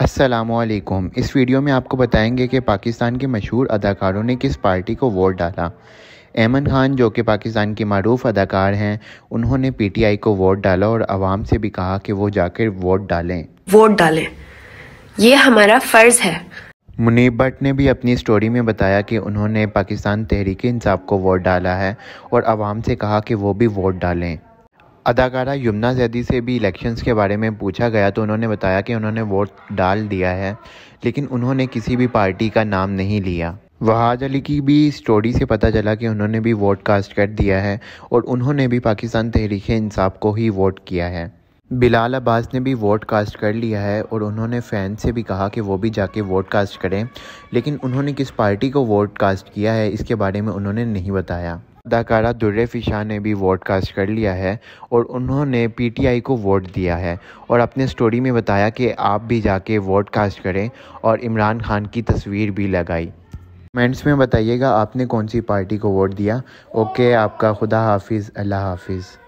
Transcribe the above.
असलकुम इस वीडियो में आपको बताएंगे कि पाकिस्तान के मशहूर अदाकारों ने किस पार्टी को वोट डाला एमन खान जो कि पाकिस्तान के मरूफ अदाकार हैं उन्होंने पीटीआई को वोट डाला और आवाम से भी कहा कि वो जाकर वोट डालें वोट डालें ये हमारा फ़र्ज़ है मुनीब भट्ट ने भी अपनी स्टोरी में बताया कि उन्होंने पाकिस्तान तहरीक इंसाफ को वोट डाला है और आवाम से कहा कि वो भी वोट डालें अदाकारा यमुना जैदी से भी इलेक्शंस के बारे में पूछा गया तो उन्होंने बताया कि उन्होंने वोट डाल दिया है लेकिन उन्होंने किसी भी पार्टी का नाम नहीं लिया वहाज अली की भी स्टोरी से पता चला कि उन्होंने भी वोट कास्ट कर दिया है और उन्होंने भी पाकिस्तान तहरीक इंसाफ को ही वोट किया है बिलाल अब्बास ने भी वोट कास्ट कर लिया है और उन्होंने फ़ैन से भी कहा कि वो भी जाके वोट कास्ट करें लेकिन उन्होंने किस पार्टी को वोट कास्ट किया है इसके बारे में उन्होंने नहीं बताया अदाकारा दुर्रे शाह ने भी वोट कास्ट कर लिया है और उन्होंने पीटीआई को वोट दिया है और अपने स्टोरी में बताया कि आप भी जाके वोट कास्ट करें और इमरान खान की तस्वीर भी लगाई कमेंट्स में बताइएगा आपने कौन सी पार्टी को वोट दिया ओके आपका खुदा हाफिज़ अल्लाह हाफिज़